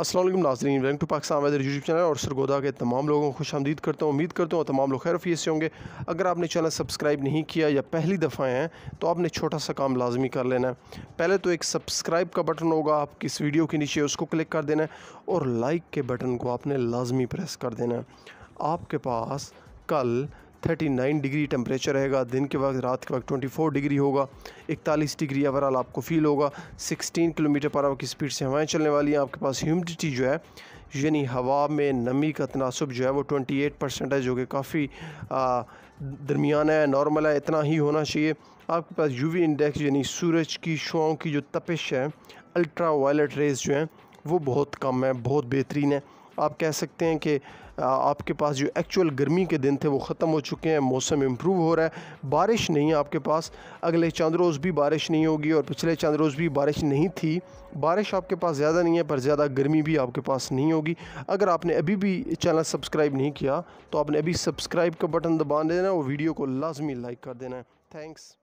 Aslam Nazreen welcome to Pakistan weather YouTube channel और सरगोदा के तमाम लोगों को खुश आमदीद करता हूँ उम्मीद करता हूँ तमाम लोग खैर से होंगे अगर आपने चैनल सब्सक्राइब नहीं किया या पहली दफ़ा हैं तो आपने छोटा सा काम लाजमी कर लेना है पहले तो एक सब्सक्राइब का बटन होगा आप किस वीडियो के नीचे उसको क्लिक कर देना है और लाइक के बटन को आपने लाजमी प्रेस कर देना है आपके पास कल 39 डिग्री टेम्परेचर रहेगा दिन के वक्त रात के वक्त 24 डिग्री होगा 41 डिग्री ओवरऑल आपको फील होगा 16 किलोमीटर पर आवर की स्पीड से हवाएं चलने वाली हैं आपके पास ह्यूमिडिटी जो है यानी हवा में नमी का तनासब जो है वो 28 परसेंट है जो कि काफ़ी दरमियाना है नॉर्मल है इतना ही होना चाहिए आपके पास वी इंडेक्स यानी सूरज की शुआओं की जो तपिश है अल्ट्रा वायलेट रेज जो हैं वो बहुत कम है बहुत बेहतरीन है आप कह सकते हैं कि आपके पास जो एक्चुअल गर्मी के दिन थे वो ख़त्म हो चुके हैं मौसम इम्प्रूव हो रहा है बारिश नहीं है आपके पास अगले चंद रोज़ भी बारिश नहीं होगी और पिछले चंद रोज़ भी बारिश नहीं थी बारिश आपके पास ज़्यादा नहीं है पर ज़्यादा गर्मी भी आपके पास नहीं होगी अगर आपने अभी भी चैनल सब्सक्राइब नहीं किया तो आपने अभी सब्सक्राइब का बटन दबा देना और वीडियो को लाजमी लाइक कर देना है थैंक्स